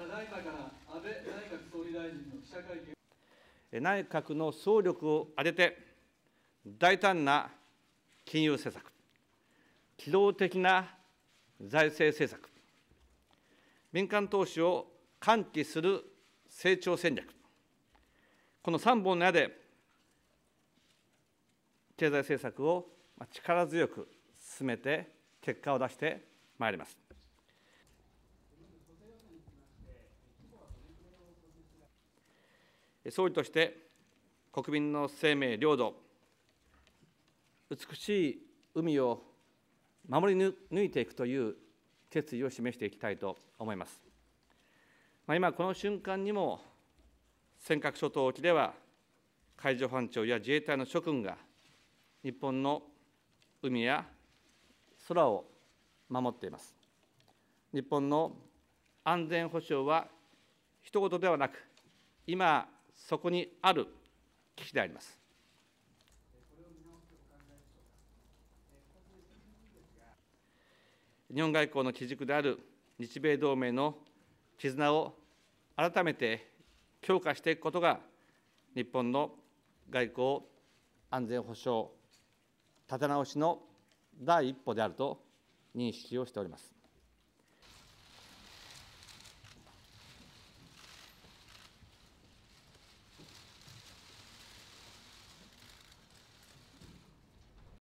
ただいまから安倍内閣総理大臣の記者会見内閣の総力を挙げて、大胆な金融政策、機動的な財政政策、民間投資を喚起する成長戦略、この3本の矢で、経済政策を力強く進めて、結果を出してまいります。総理として国民の生命、領土、美しい海を守り抜いていくという決意を示していきたいと思います。まあ、今この瞬間にも尖閣諸島沖では海上保安庁や自衛隊の諸君が日本の海や空を守っています。日本の安全保障は一言ではなく今そこにある危機であります。日本外交の基軸である日米同盟の絆を改めて強化していくことが、日本の外交、安全保障、立て直しの第一歩であると認識をしております。